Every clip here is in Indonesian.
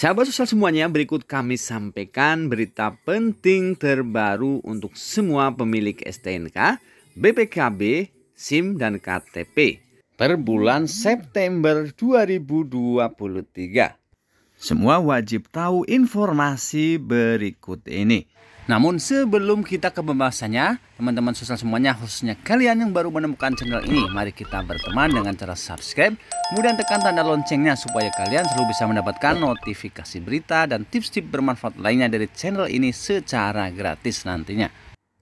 Sahabat sosial semuanya, berikut kami sampaikan berita penting terbaru untuk semua pemilik STNK, BPKB, SIM, dan KTP per bulan September 2023. Semua wajib tahu informasi berikut ini. Namun sebelum kita ke pembahasannya, teman-teman sosial semuanya khususnya kalian yang baru menemukan channel ini, mari kita berteman dengan cara subscribe, kemudian tekan tanda loncengnya supaya kalian selalu bisa mendapatkan notifikasi berita dan tips-tips bermanfaat lainnya dari channel ini secara gratis nantinya.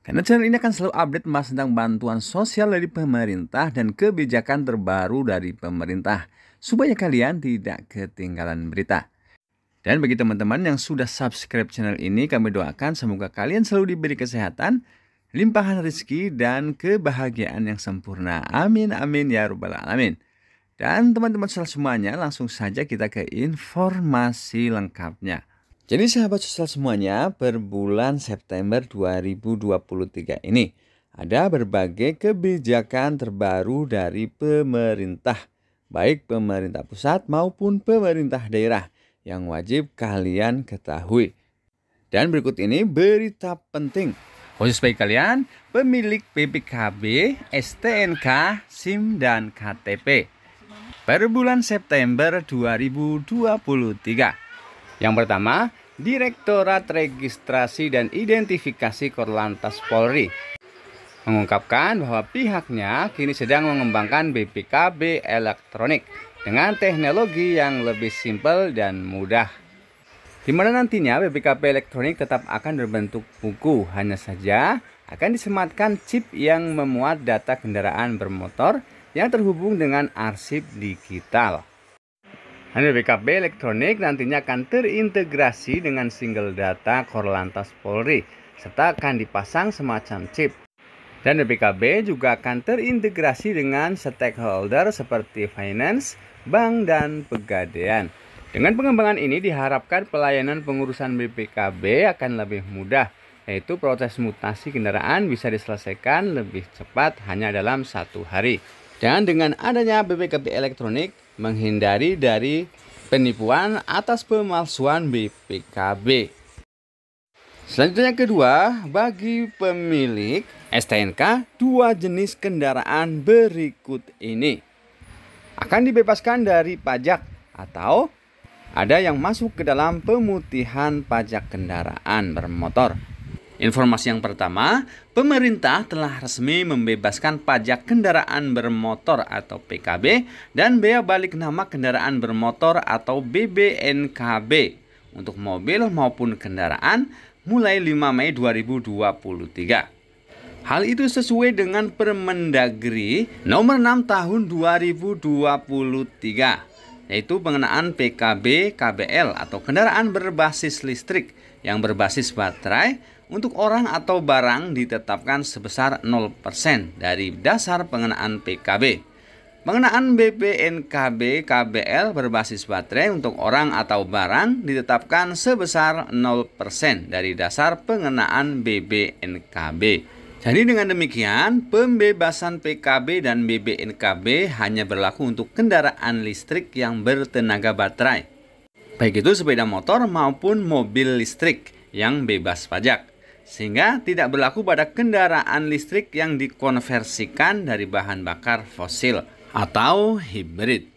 Karena channel ini akan selalu update membahas tentang bantuan sosial dari pemerintah dan kebijakan terbaru dari pemerintah, supaya kalian tidak ketinggalan berita. Dan bagi teman-teman yang sudah subscribe channel ini, kami doakan semoga kalian selalu diberi kesehatan, limpahan rezeki, dan kebahagiaan yang sempurna. Amin, amin, ya rabbal alamin. Dan teman-teman sosial semuanya, langsung saja kita ke informasi lengkapnya. Jadi sahabat sosial semuanya, per bulan September 2023 ini, ada berbagai kebijakan terbaru dari pemerintah, baik pemerintah pusat maupun pemerintah daerah yang wajib kalian ketahui. Dan berikut ini berita penting. Khusus bagi kalian, pemilik BPKB, STNK, SIM, dan KTP. Per bulan September 2023. Yang pertama, Direktorat Registrasi dan Identifikasi Korlantas Polri mengungkapkan bahwa pihaknya kini sedang mengembangkan BPKB elektronik dengan teknologi yang lebih simpel dan mudah. Di mana nantinya BPKP elektronik tetap akan berbentuk buku, hanya saja akan disematkan chip yang memuat data kendaraan bermotor yang terhubung dengan arsip digital. Hanya BPKP elektronik nantinya akan terintegrasi dengan single data Korlantas Polri serta akan dipasang semacam chip dan BPKB juga akan terintegrasi dengan stakeholder seperti finance, bank, dan pegadaian. Dengan pengembangan ini diharapkan pelayanan pengurusan BPKB akan lebih mudah, yaitu proses mutasi kendaraan bisa diselesaikan lebih cepat hanya dalam satu hari. Dan dengan adanya BPKB elektronik, menghindari dari penipuan atas pemalsuan BPKB. Selanjutnya kedua, bagi pemilik STNK dua jenis kendaraan berikut ini akan dibebaskan dari pajak atau ada yang masuk ke dalam pemutihan pajak kendaraan bermotor. Informasi yang pertama, pemerintah telah resmi membebaskan pajak kendaraan bermotor atau PKB dan bea balik nama kendaraan bermotor atau BBNKB untuk mobil maupun kendaraan mulai 5 Mei 2023. Hal itu sesuai dengan Permendagri nomor 6 tahun 2023 yaitu pengenaan PKB KBL atau kendaraan berbasis listrik yang berbasis baterai untuk orang atau barang ditetapkan sebesar 0% dari dasar pengenaan PKB. Pengenaan BPNKB KBL berbasis baterai untuk orang atau barang ditetapkan sebesar 0% dari dasar pengenaan BBNKB. Jadi dengan demikian, pembebasan PKB dan BBNKB hanya berlaku untuk kendaraan listrik yang bertenaga baterai. Baik itu sepeda motor maupun mobil listrik yang bebas pajak. Sehingga tidak berlaku pada kendaraan listrik yang dikonversikan dari bahan bakar fosil atau hibrid.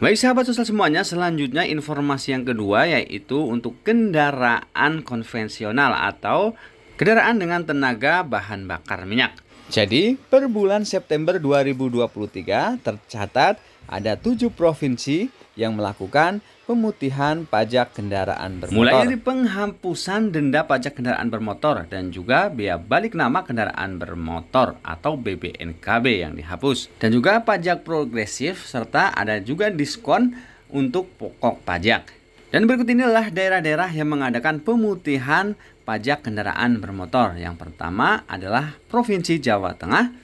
Baik sahabat sosial semuanya, selanjutnya informasi yang kedua yaitu untuk kendaraan konvensional atau kendaraan dengan tenaga bahan bakar minyak. Jadi, per bulan September 2023 tercatat ada tujuh provinsi yang melakukan pemutihan pajak kendaraan bermotor. Mulai dari penghapusan denda pajak kendaraan bermotor dan juga biaya balik nama kendaraan bermotor atau BBNKB yang dihapus. Dan juga pajak progresif serta ada juga diskon untuk pokok pajak. Dan berikut inilah daerah-daerah yang mengadakan pemutihan pajak kendaraan bermotor. Yang pertama adalah Provinsi Jawa Tengah.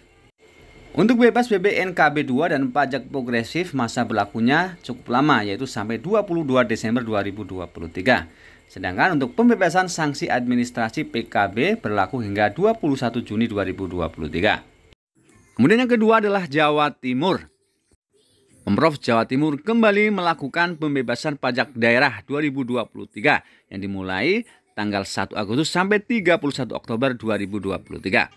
Untuk bebas BBNKB 2 dan pajak progresif masa berlakunya cukup lama yaitu sampai 22 Desember 2023. Sedangkan untuk pembebasan sanksi administrasi PKB berlaku hingga 21 Juni 2023. Kemudian yang kedua adalah Jawa Timur. Pemprov Jawa Timur kembali melakukan pembebasan pajak daerah 2023 yang dimulai tanggal 1 Agustus sampai 31 Oktober 2023.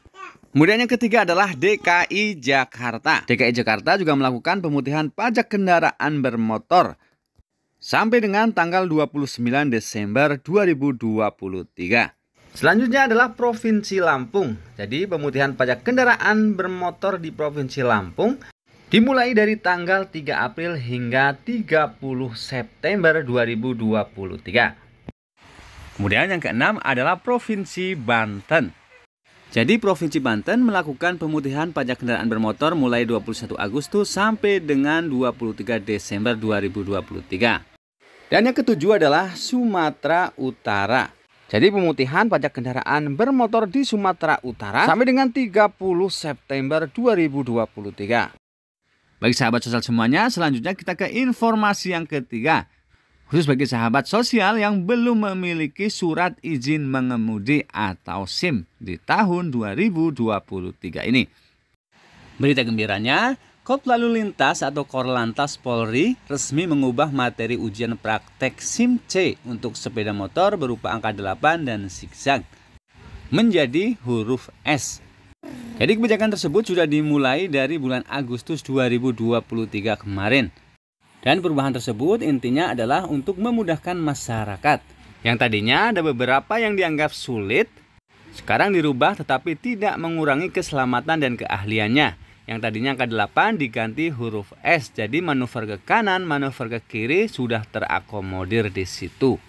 Kemudian yang ketiga adalah DKI Jakarta. DKI Jakarta juga melakukan pemutihan pajak kendaraan bermotor sampai dengan tanggal 29 Desember 2023. Selanjutnya adalah Provinsi Lampung. Jadi pemutihan pajak kendaraan bermotor di Provinsi Lampung Dimulai dari tanggal 3 April hingga 30 September 2023. Kemudian yang keenam adalah Provinsi Banten. Jadi Provinsi Banten melakukan pemutihan pajak kendaraan bermotor mulai 21 Agustus sampai dengan 23 Desember 2023. Dan yang ketujuh adalah Sumatera Utara. Jadi pemutihan pajak kendaraan bermotor di Sumatera Utara sampai dengan 30 September 2023. Bagi sahabat sosial semuanya, selanjutnya kita ke informasi yang ketiga. Khusus bagi sahabat sosial yang belum memiliki surat izin mengemudi atau SIM di tahun 2023 ini. Berita gembiranya, Kop Lalu Lintas atau Korlantas Polri resmi mengubah materi ujian praktek SIM C untuk sepeda motor berupa angka 8 dan zigzag menjadi huruf S jadi kebijakan tersebut sudah dimulai dari bulan Agustus 2023 kemarin. Dan perubahan tersebut intinya adalah untuk memudahkan masyarakat. Yang tadinya ada beberapa yang dianggap sulit, sekarang dirubah tetapi tidak mengurangi keselamatan dan keahliannya. Yang tadinya angka 8 diganti huruf S, jadi manuver ke kanan, manuver ke kiri sudah terakomodir di situ.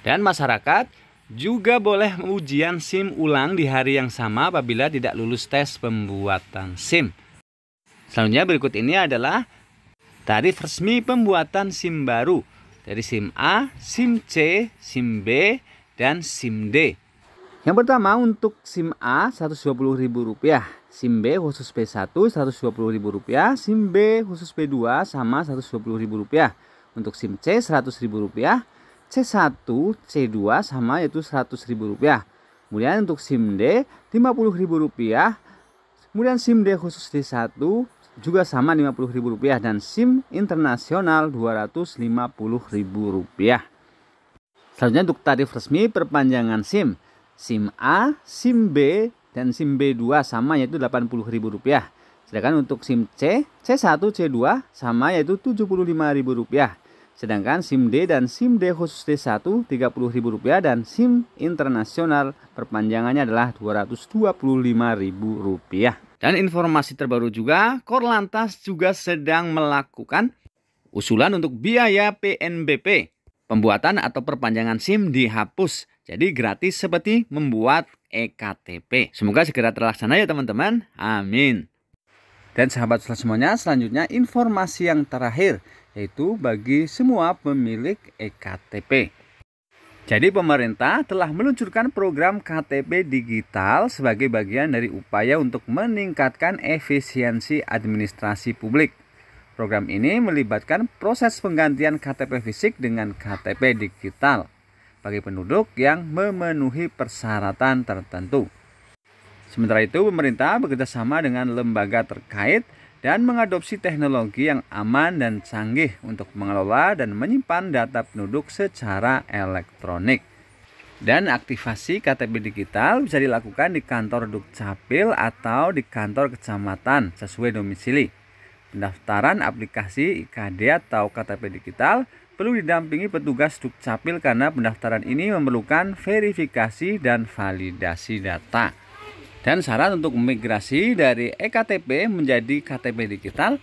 Dan masyarakat juga boleh ujian SIM ulang di hari yang sama apabila tidak lulus tes pembuatan SIM. Selanjutnya berikut ini adalah tarif resmi pembuatan SIM baru dari SIM A, SIM C, SIM B, dan SIM D. Yang pertama untuk SIM A Rp120.000, SIM B khusus P1 Rp120.000, SIM B khusus P2 sama Rp120.000. Untuk SIM C Rp100.000, C1, C2 sama yaitu Rp100.000. Kemudian untuk SIM D Rp50.000. Kemudian SIM D khusus D1 juga sama Rp50.000 dan SIM internasional Rp250.000. Selanjutnya untuk tarif resmi perpanjangan SIM. SIM A, SIM B, dan SIM B2 sama yaitu Rp80.000. Sedangkan untuk SIM C, C1, C2 sama yaitu Rp75.000. Sedangkan SIM D dan SIM D khusus D1 Rp30.000 dan SIM internasional perpanjangannya adalah Rp225.000. Dan informasi terbaru juga, Korlantas juga sedang melakukan usulan untuk biaya PNBP. Pembuatan atau perpanjangan SIM dihapus, jadi gratis seperti membuat EKTP. Semoga segera terlaksana ya teman-teman. Amin. Dan sahabat semuanya, selanjutnya informasi yang terakhir yaitu bagi semua pemilik eKTP. Jadi pemerintah telah meluncurkan program KTP digital sebagai bagian dari upaya untuk meningkatkan efisiensi administrasi publik. Program ini melibatkan proses penggantian KTP fisik dengan KTP digital bagi penduduk yang memenuhi persyaratan tertentu. Sementara itu, pemerintah bekerjasama dengan lembaga terkait dan mengadopsi teknologi yang aman dan canggih untuk mengelola dan menyimpan data penduduk secara elektronik. Dan aktivasi KTP digital bisa dilakukan di kantor Dukcapil atau di kantor kecamatan sesuai domisili. Pendaftaran aplikasi IKD atau KTP digital perlu didampingi petugas Dukcapil karena pendaftaran ini memerlukan verifikasi dan validasi data dan syarat untuk migrasi dari eKTP menjadi KTP digital,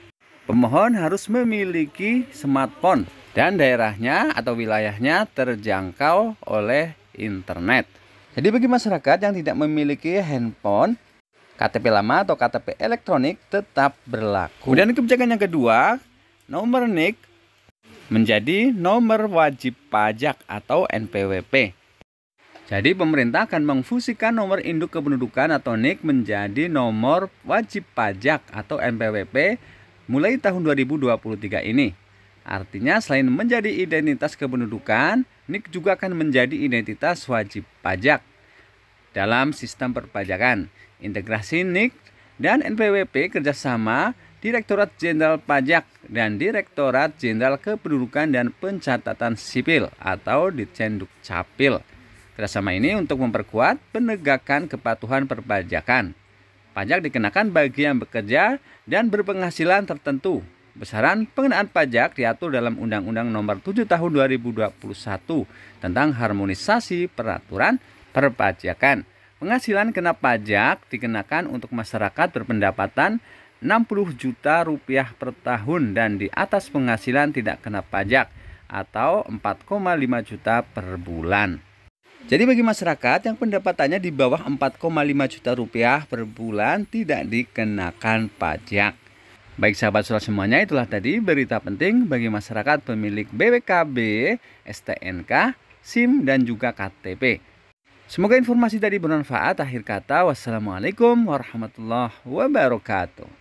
pemohon harus memiliki smartphone dan daerahnya atau wilayahnya terjangkau oleh internet. Jadi bagi masyarakat yang tidak memiliki handphone, KTP lama atau KTP elektronik tetap berlaku. Kemudian kebijakan yang kedua, nomor NIK menjadi nomor wajib pajak atau NPWP. Jadi pemerintah akan mengfusikan nomor induk kependudukan atau NIK menjadi nomor wajib pajak atau NPWP mulai tahun 2023 ini. Artinya selain menjadi identitas kependudukan, NIK juga akan menjadi identitas wajib pajak. Dalam sistem perpajakan, integrasi NIK dan NPWP kerjasama Direktorat Jenderal Pajak dan Direktorat Jenderal Kependudukan dan Pencatatan Sipil atau Ditjenduk Capil. Kerjasama ini untuk memperkuat penegakan kepatuhan perpajakan. Pajak dikenakan bagi yang bekerja dan berpenghasilan tertentu. Besaran pengenaan pajak diatur dalam Undang-Undang Nomor 7 Tahun 2021 tentang harmonisasi peraturan perpajakan. Penghasilan kena pajak dikenakan untuk masyarakat berpendapatan 60 juta rupiah per tahun dan di atas penghasilan tidak kena pajak atau 4,5 juta per bulan. Jadi bagi masyarakat yang pendapatannya di bawah 4,5 juta rupiah per bulan tidak dikenakan pajak. Baik sahabat surat semuanya itulah tadi berita penting bagi masyarakat pemilik BWKB, STNK, SIM dan juga KTP. Semoga informasi tadi bermanfaat. Akhir kata, wassalamualaikum warahmatullahi wabarakatuh.